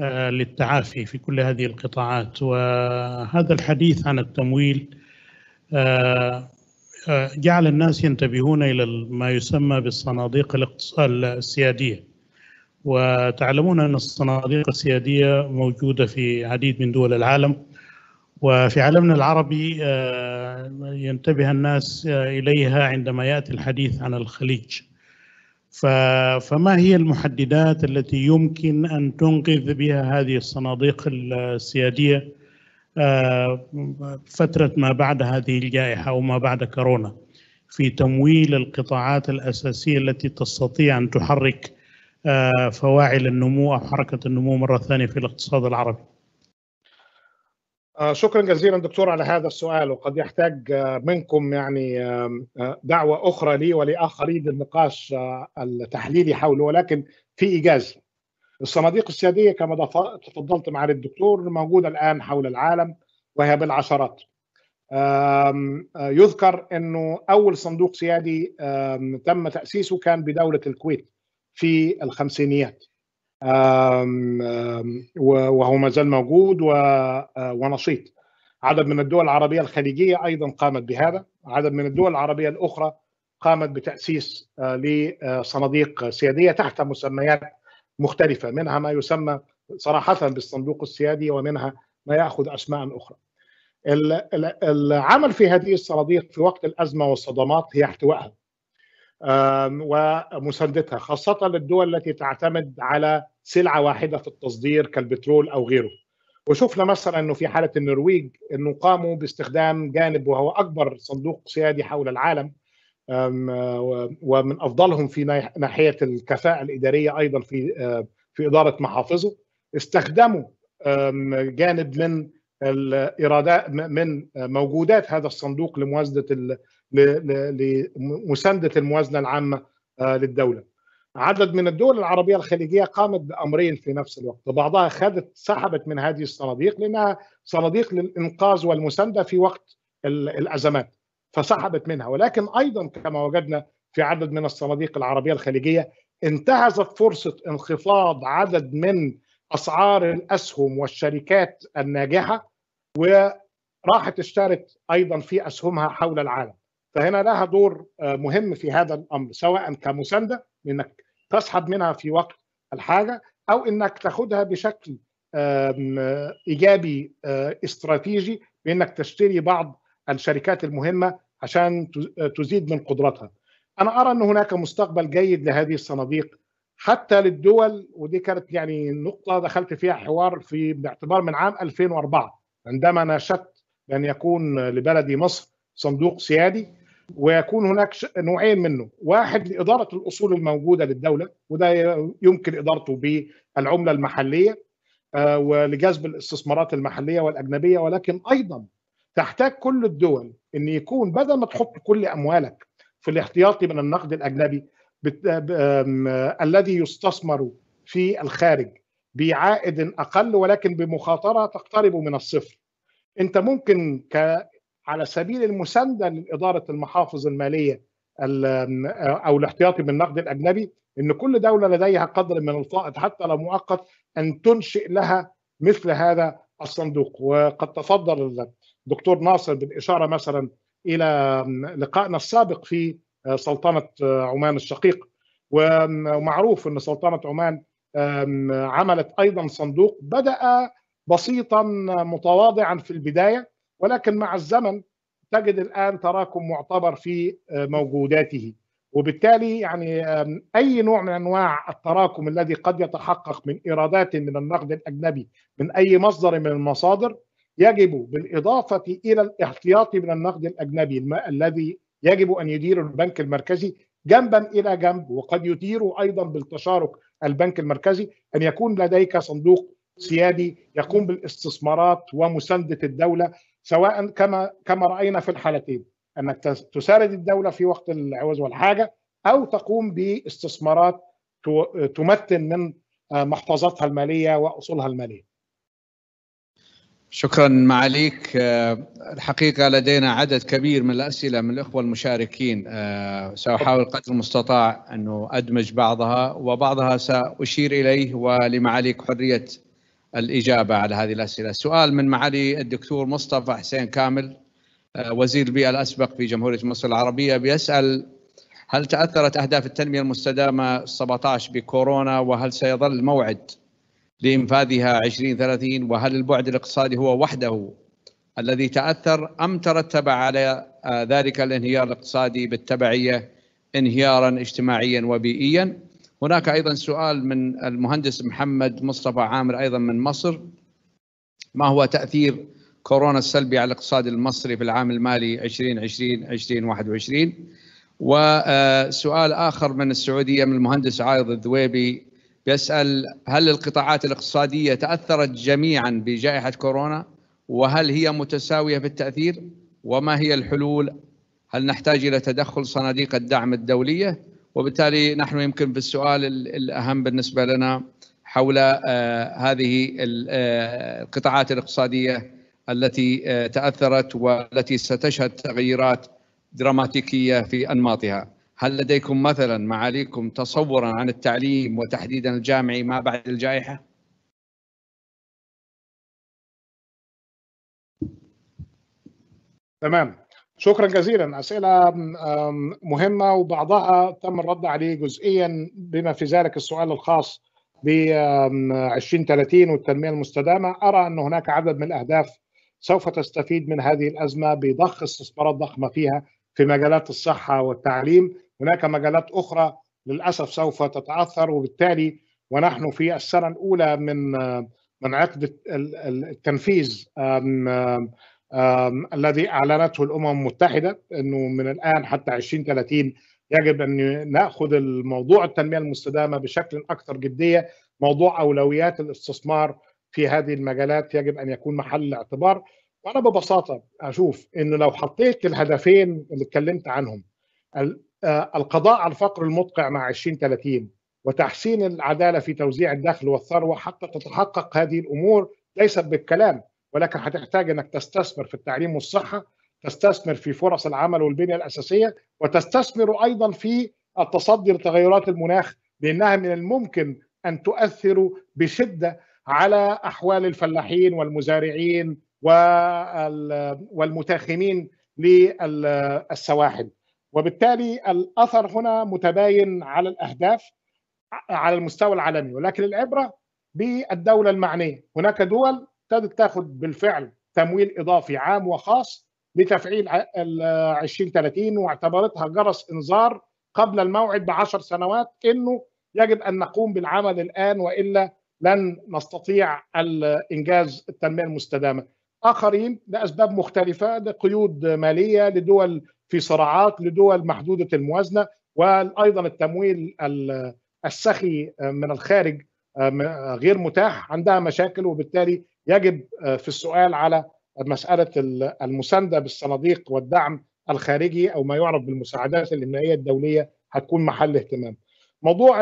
آه، للتعافي في كل هذه القطاعات وهذا الحديث عن التمويل آه، آه، جعل الناس ينتبهون إلى ما يسمى بالصناديق السيادية وتعلمون أن الصناديق السيادية موجودة في عديد من دول العالم وفي عالمنا العربي ينتبه الناس إليها عندما يأتي الحديث عن الخليج فما هي المحددات التي يمكن أن تنقذ بها هذه الصناديق السيادية آه، فترة ما بعد هذه الجائحة وما بعد كورونا في تمويل القطاعات الأساسية التي تستطيع أن تحرك آه، فواعل النمو أو حركة النمو مرة ثانية في الاقتصاد العربي آه، شكرا جزيلا دكتور على هذا السؤال وقد يحتاج آه، منكم يعني آه، دعوة أخرى لي ولآخرين للنقاش التحليلي حوله ولكن في إيجاز الصناديق السيادية كما تفضلت معالي الدكتور موجودة الآن حول العالم وهي بالعشرات يذكر أنه أول صندوق سيادي تم تأسيسه كان بدولة الكويت في الخمسينيات وهو ما زال موجود آه، ونشيط عدد من الدول العربية الخليجية أيضا قامت بهذا عدد من الدول العربية الأخرى قامت بتأسيس آه، لصناديق سيادية تحت مسميات مختلفة منها ما يسمى صراحة بالصندوق السيادي ومنها ما يأخذ أسماء أخرى العمل في هذه الصناديق في وقت الأزمة والصدمات هي احتوائها ومساندتها خاصة للدول التي تعتمد على سلعة واحدة في التصدير كالبترول أو غيره وشفنا مثلا أنه في حالة النرويج أنه قاموا باستخدام جانب وهو أكبر صندوق سيادي حول العالم ومن أفضلهم في ناحية الكفاءة الإدارية أيضا في في إدارة محافظه استخدموا جانب من الإيرادات من موجودات هذا الصندوق لموازنة لمسانده الموازنه العامه آه، للدوله. عدد من الدول العربيه الخليجيه قامت بامرين في نفس الوقت، بعضها خدت سحبت من هذه الصناديق لانها صناديق للانقاذ والمسانده في وقت الازمات فسحبت منها، ولكن ايضا كما وجدنا في عدد من الصناديق العربيه الخليجيه انتهزت فرصه انخفاض عدد من اسعار الاسهم والشركات الناجحه وراحت اشترت ايضا في اسهمها حول العالم فهنا لها دور آه، مهم في هذا الامر سواء كمسانده انك تسحب منها في وقت الحاجه او انك تاخدها بشكل ايجابي آه، استراتيجي بانك تشتري بعض الشركات المهمه عشان آه، تزيد من قدرتها. انا ارى ان هناك مستقبل جيد لهذه الصناديق حتى للدول ودي كانت يعني نقطه دخلت فيها حوار في باعتبار من عام 2004 عندما ناشدت بان يكون لبلدي مصر صندوق سيادي ويكون هناك نوعين منه واحد لإدارة الأصول الموجودة للدولة وده يمكن إدارته بالعملة المحلية آه، ولجذب الاستثمارات المحلية والأجنبية ولكن أيضا تحتاج كل الدول أن يكون بدل ما تحط كل أموالك في الاحتياطي من النقد الأجنبي آه، آه، الذي يستثمر في الخارج بعائد أقل ولكن بمخاطرة تقترب من الصفر أنت ممكن على سبيل المسانده لاداره المحافظ الماليه او الاحتياطي بالنقد الاجنبي ان كل دوله لديها قدر من الفائض حتى لو مؤقت ان تنشئ لها مثل هذا الصندوق وقد تفضل الدكتور ناصر بالاشاره مثلا الى لقائنا السابق في سلطنه عمان الشقيق ومعروف ان سلطنه عمان عملت ايضا صندوق بدا بسيطا متواضعا في البدايه ولكن مع الزمن تجد الآن تراكم معتبر في آه، موجوداته وبالتالي يعني اي نوع من انواع التراكم الذي قد يتحقق من ايرادات من النقد الاجنبي من اي مصدر من المصادر يجب بالاضافه الى الاحتياطي من النقد الاجنبي الذي يجب ان يديره البنك المركزي جنبا الى جنب وقد يديره ايضا بالتشارك البنك المركزي ان يكون لديك صندوق سيادي يقوم بالاستثمارات ومسانده الدوله سواء كما كما راينا في الحالتين انك تسارد الدوله في وقت العوز والحاجه او تقوم باستثمارات تمتن من آه، محفظتها الماليه واصولها الماليه. شكرا معاليك آه، الحقيقه لدينا عدد كبير من الاسئله من الاخوه المشاركين آه، ساحاول قدر المستطاع انه ادمج بعضها وبعضها ساشير اليه ولمعاليك حريه الاجابه على هذه الاسئله. سؤال من معالي الدكتور مصطفى حسين كامل آه، وزير البيئه الاسبق في جمهوريه مصر العربيه بيسال هل تاثرت اهداف التنميه المستدامه 17 بكورونا وهل سيظل موعد لانفاذها 2030 وهل البعد الاقتصادي هو وحده الذي تاثر ام ترتب على آه، ذلك الانهيار الاقتصادي بالتبعيه انهيارا اجتماعيا وبيئيا هناك ايضا سؤال من المهندس محمد مصطفى عامر ايضا من مصر ما هو تاثير كورونا السلبي على الاقتصاد المصري في العام المالي 2020 2021 وسؤال اخر من السعوديه من المهندس عايض الذويبي يسال هل القطاعات الاقتصاديه تاثرت جميعا بجائحه كورونا وهل هي متساويه في التاثير وما هي الحلول هل نحتاج الى تدخل صناديق الدعم الدوليه وبالتالي نحن يمكن بالسؤال الأهم بالنسبة لنا حول آه، هذه آه، القطاعات الاقتصادية التي آه، تأثرت والتي ستشهد تغييرات دراماتيكية في أنماطها هل لديكم مثلا معاليكم تصورا عن التعليم وتحديدا الجامعي ما بعد الجائحة؟ تمام شكرا جزيلا اسئله مهمه وبعضها تم الرد عليه جزئيا بما في ذلك السؤال الخاص ب 2030 والتنميه المستدامه ارى ان هناك عدد من الاهداف سوف تستفيد من هذه الازمه بضخ استثمارات ضخمه فيها في مجالات الصحه والتعليم هناك مجالات اخرى للاسف سوف تتاثر وبالتالي ونحن في السنه الاولى من من عقد التنفيذ الذي اعلنته الامم المتحده انه من الان حتى 2030 يجب ان ناخذ الموضوع التنميه المستدامه بشكل اكثر جديه موضوع اولويات الاستثمار في هذه المجالات يجب ان يكون محل الاعتبار وانا ببساطه اشوف انه لو حطيت الهدفين اللي اتكلمت عنهم آه، القضاء على الفقر المدقع مع 2030 وتحسين العداله في توزيع الدخل والثروه حتى تتحقق هذه الامور ليست بالكلام ولكن هتحتاج انك تستثمر في التعليم والصحه تستثمر في فرص العمل والبنيه الاساسيه وتستثمر ايضا في التصدي لتغيرات المناخ لانها من الممكن ان تؤثر بشده على احوال الفلاحين والمزارعين والمتاخمين للسواحل وبالتالي الاثر هنا متباين على الاهداف على المستوى العالمي ولكن العبره بالدوله المعنيه هناك دول ابتدت تاخد بالفعل تمويل اضافي عام وخاص لتفعيل ال 2030 واعتبرتها جرس انذار قبل الموعد بعشر سنوات انه يجب ان نقوم بالعمل الان والا لن نستطيع انجاز التنميه المستدامه. اخرين لاسباب مختلفه لقيود ماليه لدول في صراعات لدول محدوده الموازنه وايضا التمويل السخي من الخارج آه، غير متاح عندها مشاكل وبالتالي يجب آه، في السؤال على مساله المسانده بالصناديق والدعم الخارجي او ما يعرف بالمساعدات الامنائيه الدوليه هتكون محل اهتمام. موضوع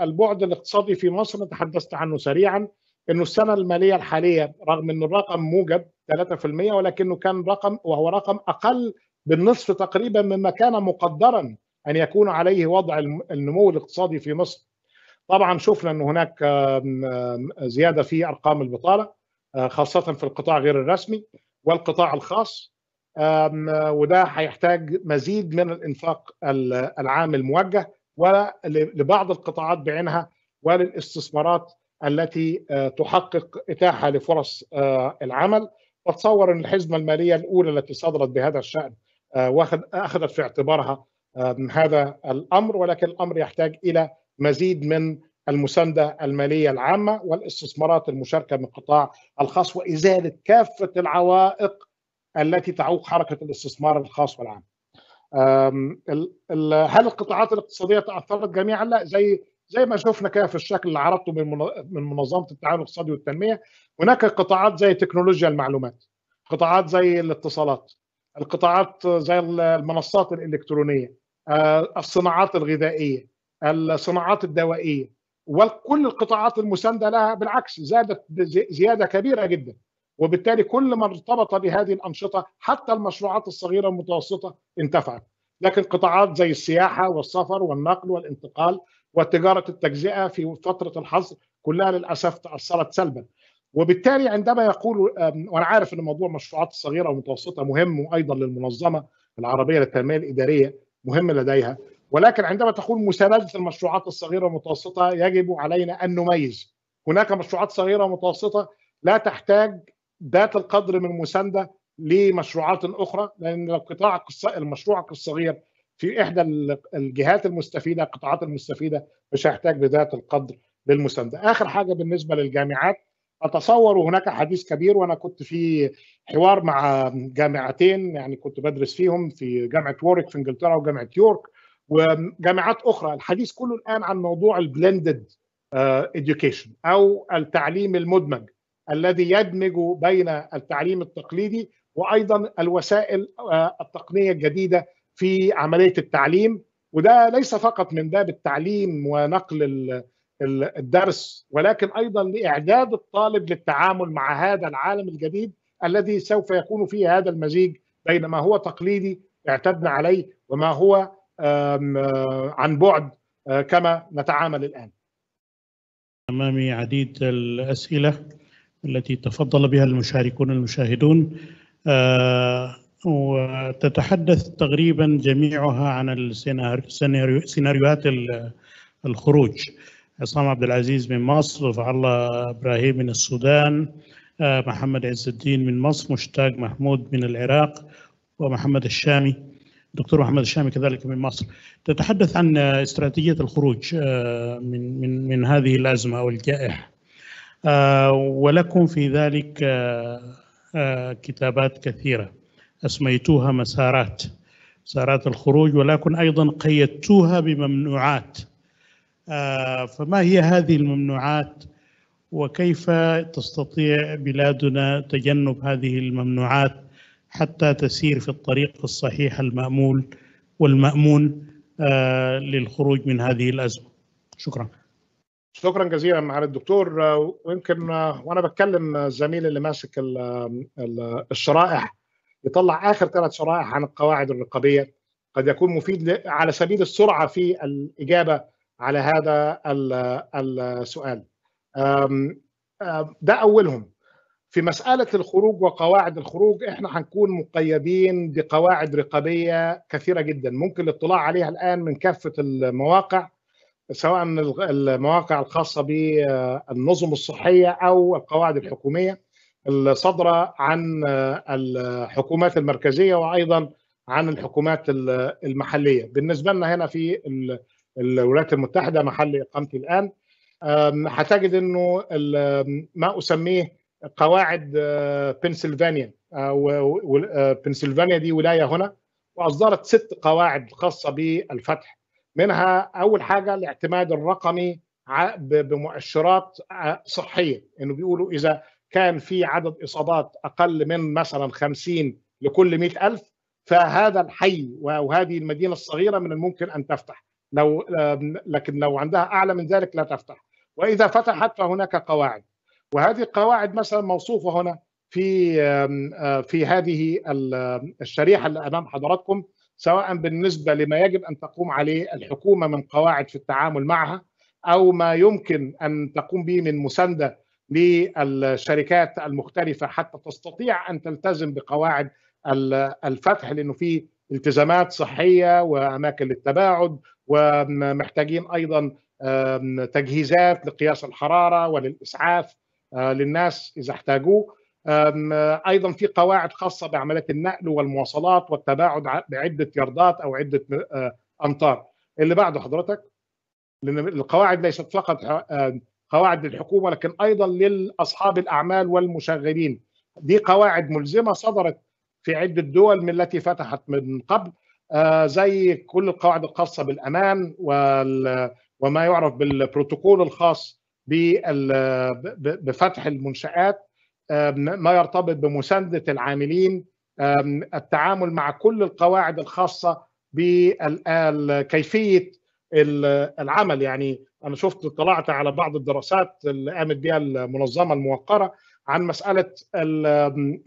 البعد الاقتصادي في مصر تحدثت عنه سريعا انه السنه الماليه الحاليه رغم ان الرقم موجب 3% ولكنه كان رقم وهو رقم اقل بالنصف تقريبا مما كان مقدرا ان يكون عليه وضع النمو الاقتصادي في مصر طبعا شفنا أن هناك زيادة في أرقام البطالة آه، خاصة في القطاع غير الرسمي والقطاع الخاص آه، وده هيحتاج مزيد من الإنفاق العام الموجه ولبعض القطاعات بعينها وللاستثمارات التي آه، تحقق إتاحة لفرص العمل بتصور أن الحزمة المالية الأولى التي صدرت بهذا الشأن واخذت في اعتبارها هذا الأمر ولكن الأمر يحتاج إلى مزيد من المساندة المالية العامة والاستثمارات المشاركة من القطاع الخاص وإزالة كافة العوائق التي تعوق حركة الاستثمار الخاص والعام هل القطاعات الاقتصادية تأثرت جميعا؟ لا زي زي ما شفنا كده في الشكل اللي عرضته من من منظمه التعاون الاقتصادي والتنميه هناك قطاعات زي تكنولوجيا المعلومات قطاعات زي الاتصالات القطاعات زي المنصات الالكترونيه أه، الصناعات الغذائيه الصناعات الدوائيه وكل القطاعات المسانده لها بالعكس زادت زياده كبيره جدا وبالتالي كل ما ارتبط بهذه الانشطه حتى المشروعات الصغيره والمتوسطه انتفعت لكن قطاعات زي السياحه والسفر والنقل والانتقال وتجاره التجزئه في فتره الحظر كلها للاسف تاثرت سلبا وبالتالي عندما يقول وانا عارف ان موضوع المشروعات الصغيره والمتوسطه مهم وايضا للمنظمه العربيه للتنميه الاداريه مهم لديها ولكن عندما تقول مساندة المشروعات الصغيرة والمتوسطة يجب علينا أن نميز هناك مشروعات صغيرة ومتوسطة لا تحتاج ذات القدر من مساندة لمشروعات أخرى لأن القطاع المشروع الصغير في إحدى الجهات المستفيدة القطاعات المستفيدة مش هيحتاج بذات القدر للمساندة آخر حاجة بالنسبة للجامعات اتصور وهناك حديث كبير وانا كنت في حوار مع جامعتين يعني كنت بدرس فيهم في جامعه وورك في انجلترا وجامعه يورك وجامعات اخرى الحديث كله الان عن موضوع البلندد آه، education او التعليم المدمج الذي يدمج بين التعليم التقليدي وايضا الوسائل آه، التقنيه الجديده في عمليه التعليم وده ليس فقط من باب التعليم ونقل الدرس ولكن ايضا لاعداد الطالب للتعامل مع هذا العالم الجديد الذي سوف يكون فيه هذا المزيج بين ما هو تقليدي اعتدنا عليه وما هو آه، عن بعد آه، كما نتعامل الآن أمامي عديد الأسئلة التي تفضل بها المشاركون المشاهدون آه، وتتحدث تقريبا جميعها عن السيناريوهات الخروج عصام عبد العزيز من مصر فعلا ابراهيم من السودان محمد عز الدين من مصر مشتاق محمود من العراق ومحمد الشامي دكتور محمد الشامي كذلك من مصر تتحدث عن استراتيجية الخروج آه، من من من هذه الأزمة أو الجائحة آه، ولكم في ذلك آه، كتابات كثيرة أسميتوها مسارات مسارات الخروج ولكن أيضا قيدتوها بممنوعات فما هي هذه الممنوعات وكيف تستطيع بلادنا تجنب هذه الممنوعات حتى تسير في الطريق الصحيح المأمول والمأمون آه، للخروج من هذه الأزمة شكرا شكرا جزيلا معالي الدكتور آه، ويمكن آه، وانا بتكلم الزميل اللي ماسك الشرائح يطلع اخر ثلاث شرائح عن القواعد الرقابيه قد يكون مفيد على سبيل السرعه في الاجابه على هذا السؤال ده اولهم في مسألة الخروج وقواعد الخروج احنا هنكون مقيدين بقواعد رقابية كثيرة جدا ممكن الاطلاع عليها الآن من كافة المواقع سواء المواقع الخاصة بالنظم الصحية أو القواعد الحكومية الصادرة عن الحكومات المركزية وأيضا عن الحكومات المحلية بالنسبة لنا هنا في الولايات المتحدة محل إقامتي الآن هتجد أنه ما أسميه قواعد بنسلفانيا آه، آه، بنسلفانيا آه، دي ولايه هنا واصدرت ست قواعد خاصه بالفتح منها اول حاجه الاعتماد الرقمي بمؤشرات صحيه انه بيقولوا اذا كان في عدد اصابات اقل من مثلا 50 لكل 100000 فهذا الحي وهذه المدينه الصغيره من الممكن ان تفتح لو لكن لو عندها اعلى من ذلك لا تفتح واذا فتحت فهناك قواعد وهذه القواعد مثلا موصوفه هنا في آه، في هذه الشريحه اللي امام حضراتكم سواء بالنسبه لما يجب ان تقوم عليه الحكومه من قواعد في التعامل معها او ما يمكن ان تقوم به من مسانده للشركات المختلفه حتى تستطيع ان تلتزم بقواعد الفتح لانه في التزامات صحيه واماكن للتباعد ومحتاجين ايضا تجهيزات لقياس الحراره وللاسعاف آه، للناس اذا احتاجوه آه، ايضا في قواعد خاصه بعمليه النقل والمواصلات والتباعد بعده ياردات او عده آه، امتار اللي بعده حضرتك لان القواعد ليست فقط قواعد للحكومه لكن ايضا لاصحاب الاعمال والمشغلين دي قواعد ملزمه صدرت في عده دول من التي فتحت من قبل زي كل القواعد الخاصه بالامان وما يعرف بالبروتوكول الخاص بفتح المنشآت ما يرتبط بمساندة العاملين التعامل مع كل القواعد الخاصة بكيفية العمل يعني أنا شفت اطلعت على بعض الدراسات اللي قامت بها المنظمة الموقرة عن مسألة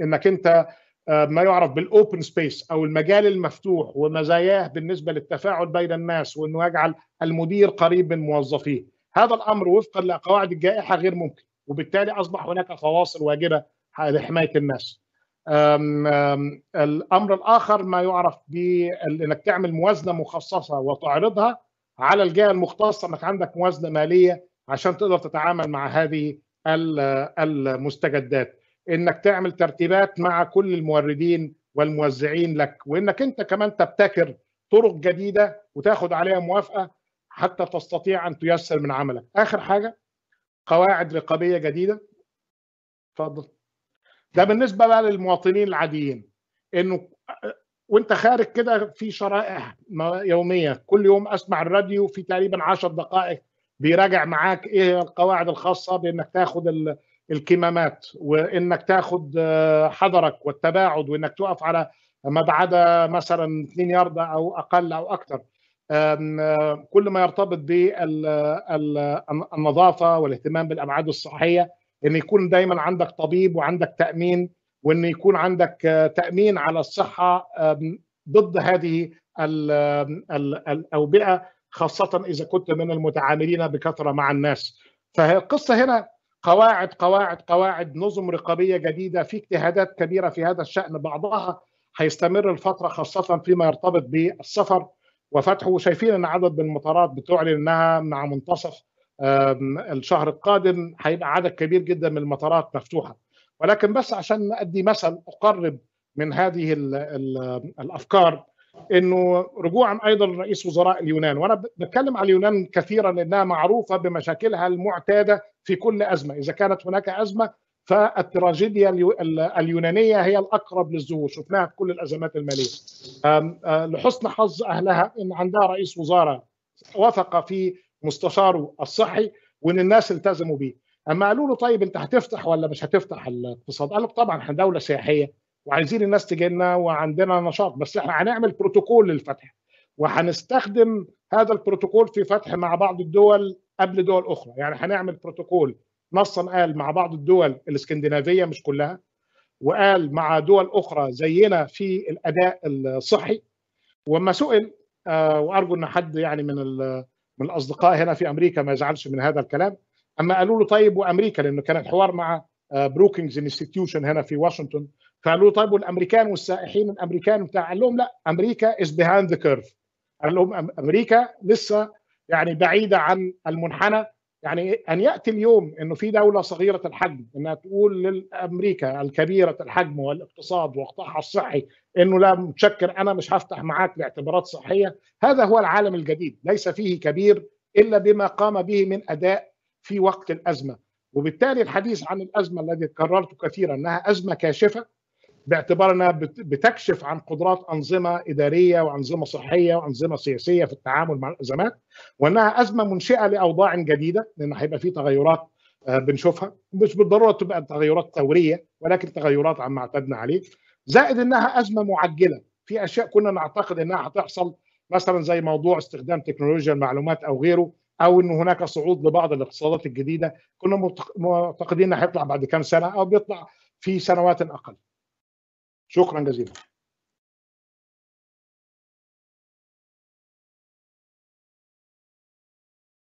أنك أنت ما يعرف بالاوبن سبيس او المجال المفتوح ومزاياه بالنسبه للتفاعل بين الناس وانه يجعل المدير قريب من موظفيه هذا الامر وفقا لقواعد الجائحه غير ممكن وبالتالي اصبح هناك فواصل واجبه لحمايه الناس الامر الاخر ما يعرف بانك تعمل موازنه مخصصه وتعرضها على الجهه المختصه انك عندك موازنه ماليه عشان تقدر تتعامل مع هذه المستجدات انك تعمل ترتيبات مع كل الموردين والموزعين لك وانك انت كمان تبتكر طرق جديده وتاخد عليها موافقه حتى تستطيع ان تيسر من عملك اخر حاجه قواعد رقابيه جديده اتفضل ده بالنسبه بقى للمواطنين العاديين انه وانت خارج كده في شرائح يوميه كل يوم اسمع الراديو في تقريبا 10 دقائق بيراجع معاك ايه القواعد الخاصه بانك تاخد الكمامات وانك تاخد آه، حضرك والتباعد وانك تقف على ما بعد مثلا 2 ياردة او اقل او اكثر كل ما يرتبط بالنظافه والاهتمام بالابعاد الصحيه ان يكون دايما عندك طبيب وعندك تامين وان يكون عندك تامين على الصحه ضد هذه الاوبئه خاصه اذا كنت من المتعاملين بكثره مع الناس فالقصه هنا قواعد قواعد قواعد نظم رقابيه جديده في اجتهادات كبيره في هذا الشان بعضها هيستمر الفتره خاصه فيما يرتبط بالسفر وفتح وشايفين ان عدد من المطارات بتعلن انها مع منتصف الشهر القادم هيبقى عدد كبير جدا من المطارات مفتوحه ولكن بس عشان ادي مثل اقرب من هذه الـ الـ الافكار انه رجوعا ايضا رئيس وزراء اليونان وانا بتكلم على اليونان كثيرا لانها معروفه بمشاكلها المعتاده في كل ازمه اذا كانت هناك ازمه فالتراجيديا اليونانيه هي الاقرب للظهور شفناها في كل الازمات الماليه لحسن حظ اهلها ان عندها رئيس وزاره وثق في مستشاره الصحي وان الناس التزموا بيه اما قالوا له طيب انت هتفتح ولا مش هتفتح الاقتصاد قال طبعا احنا دوله سياحيه وعايزين الناس تجي لنا وعندنا نشاط بس احنا هنعمل بروتوكول للفتح وهنستخدم هذا البروتوكول في فتح مع بعض الدول قبل دول اخرى يعني هنعمل بروتوكول نصا قال مع بعض الدول الاسكندنافيه مش كلها وقال مع دول اخرى زينا في الاداء الصحي وما سئل آه، وارجو ان حد يعني من من الاصدقاء هنا في امريكا ما يزعلش من هذا الكلام اما قالوا له طيب وامريكا لانه كان الحوار مع بروكينجز آه، انستتيوشن هنا في واشنطن فقالوا له طيب والامريكان والسائحين الامريكان بتاع قال لهم لا امريكا از بيهاند ذا كيرف قال لهم امريكا لسه يعني بعيده عن المنحنى يعني ان ياتي اليوم انه في دوله صغيره الحجم انها تقول لامريكا الكبيره الحجم والاقتصاد وقطاعها الصحي انه لا متشكر انا مش هفتح معاك باعتبارات صحيه هذا هو العالم الجديد ليس فيه كبير الا بما قام به من اداء في وقت الازمه وبالتالي الحديث عن الازمه الذي كررته كثيرا انها ازمه كاشفه باعتبار انها بتكشف عن قدرات انظمه اداريه وانظمه صحيه وانظمه سياسيه في التعامل مع الازمات وانها ازمه منشئه لاوضاع جديده لان هيبقى في تغيرات آه، بنشوفها مش بالضروره تبقى تغيرات ثوريه ولكن تغيرات عما اعتدنا عليه زائد انها ازمه معجله في اشياء كنا نعتقد انها هتحصل مثلا زي موضوع استخدام تكنولوجيا المعلومات او غيره او ان هناك صعود لبعض الاقتصادات الجديده كنا معتقدين هيطلع بعد كام سنه او بيطلع في سنوات اقل شكرا جزيلا